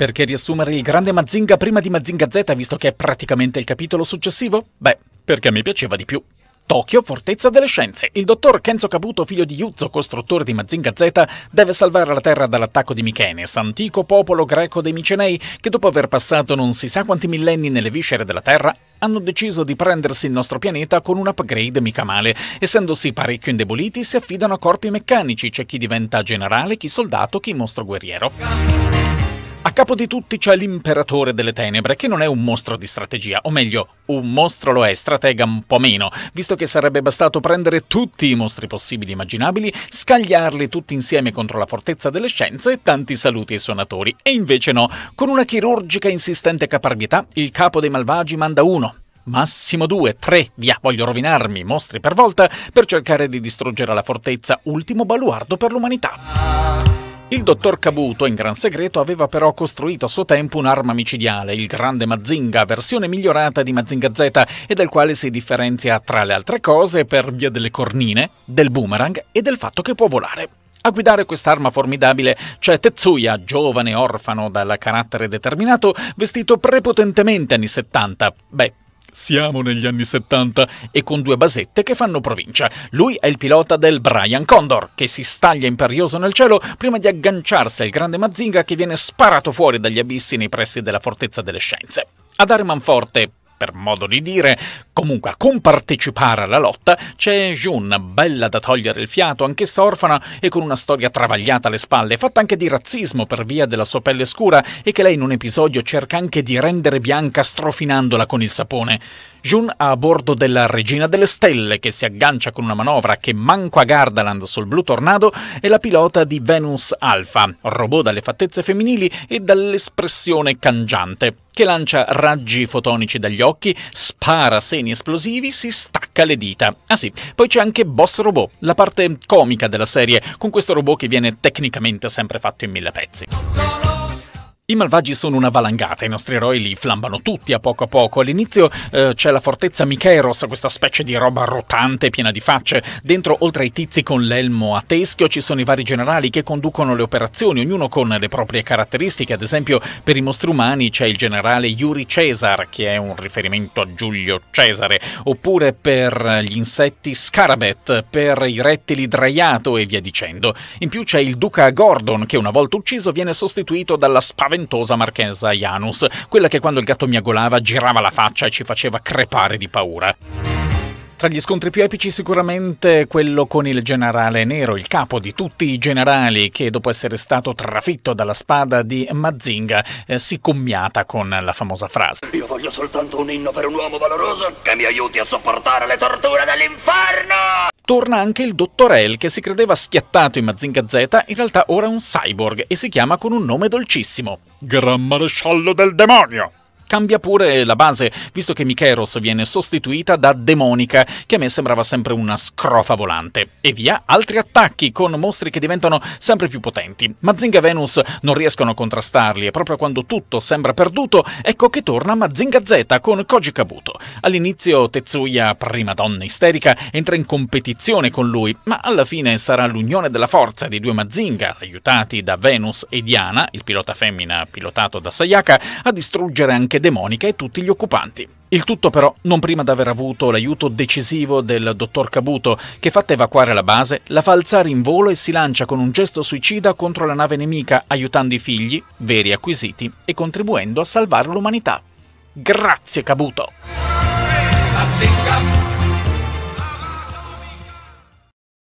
Perché riassumere il grande Mazinga prima di Mazinga Z, visto che è praticamente il capitolo successivo? Beh, perché mi piaceva di più. Tokyo, fortezza delle scienze. Il dottor Kenzo Kabuto, figlio di Yuzo, costruttore di Mazinga Z, deve salvare la Terra dall'attacco di Michenes, antico popolo greco dei Micenei, che dopo aver passato non si sa quanti millenni nelle viscere della Terra, hanno deciso di prendersi il nostro pianeta con un upgrade mica male. Essendosi parecchio indeboliti, si affidano a corpi meccanici, c'è chi diventa generale, chi soldato, chi mostro guerriero. A capo di tutti c'è l'imperatore delle tenebre, che non è un mostro di strategia, o meglio, un mostro lo è, stratega un po' meno, visto che sarebbe bastato prendere tutti i mostri possibili e immaginabili, scagliarli tutti insieme contro la fortezza delle scienze e tanti saluti ai suonatori. E invece no, con una chirurgica insistente caparbietà, il capo dei malvagi manda uno, massimo due, tre, via, voglio rovinarmi, mostri per volta, per cercare di distruggere la fortezza, ultimo baluardo per l'umanità. Il dottor Cabuto, in gran segreto, aveva però costruito a suo tempo un'arma micidiale, il grande Mazinga, versione migliorata di Mazinga Z e dal quale si differenzia, tra le altre cose, per via delle cornine, del boomerang e del fatto che può volare. A guidare quest'arma formidabile c'è Tetsuya, giovane orfano dal carattere determinato, vestito prepotentemente anni 70. Beh, siamo negli anni 70 e con due basette che fanno provincia. Lui è il pilota del Brian Condor, che si staglia imperioso nel cielo prima di agganciarsi al grande Mazinga che viene sparato fuori dagli abissi nei pressi della Fortezza delle Scienze. Ad Aremanforte, per modo di dire, comunque a compartecipare alla lotta, c'è June, bella da togliere il fiato, anch'essa orfana e con una storia travagliata alle spalle, fatta anche di razzismo per via della sua pelle scura e che lei in un episodio cerca anche di rendere bianca strofinandola con il sapone. June a bordo della Regina delle Stelle che si aggancia con una manovra che manco a Gardaland sul Blu Tornado e la pilota di Venus Alpha, robot dalle fattezze femminili e dall'espressione cangiante che lancia raggi fotonici dagli occhi, spara seni esplosivi, si stacca le dita. Ah sì, poi c'è anche Boss Robot, la parte comica della serie, con questo robot che viene tecnicamente sempre fatto in mille pezzi. I malvagi sono una valangata, i nostri eroi li flambano tutti a poco a poco. All'inizio eh, c'è la fortezza Micheros, questa specie di roba rotante piena di facce. Dentro, oltre ai tizi con l'elmo a teschio, ci sono i vari generali che conducono le operazioni, ognuno con le proprie caratteristiche. Ad esempio, per i mostri umani c'è il generale Yuri Cesar, che è un riferimento a Giulio Cesare, oppure per gli insetti Scarabet, per i rettili Draiato e via dicendo. In più c'è il duca Gordon, che una volta ucciso viene sostituito dalla spaventata spaventosa marchesa Janus, quella che quando il gatto miagolava girava la faccia e ci faceva crepare di paura. Tra gli scontri più epici sicuramente quello con il generale Nero, il capo di tutti i generali che dopo essere stato trafitto dalla spada di Mazinga eh, si commiata con la famosa frase. Io voglio soltanto un inno per un uomo valoroso che mi aiuti a sopportare le torture dell'inferno! Torna anche il dottor L che si credeva schiattato in Mazinga Z, in realtà ora è un cyborg e si chiama con un nome dolcissimo. Gran maresciallo del demonio! Cambia pure la base, visto che Micheros viene sostituita da Demonica, che a me sembrava sempre una scrofa volante. E via altri attacchi, con mostri che diventano sempre più potenti. Mazinga e Venus non riescono a contrastarli, e proprio quando tutto sembra perduto, ecco che torna Mazinga Z con Koji Kabuto. All'inizio Tetsuya, prima donna isterica, entra in competizione con lui, ma alla fine sarà l'unione della forza dei due Mazinga, aiutati da Venus e Diana, il pilota femmina pilotato da Sayaka, a distruggere anche demonica e tutti gli occupanti. Il tutto però non prima di aver avuto l'aiuto decisivo del dottor Cabuto, che fatta evacuare la base, la fa alzare in volo e si lancia con un gesto suicida contro la nave nemica, aiutando i figli, veri acquisiti, e contribuendo a salvare l'umanità. Grazie Cabuto!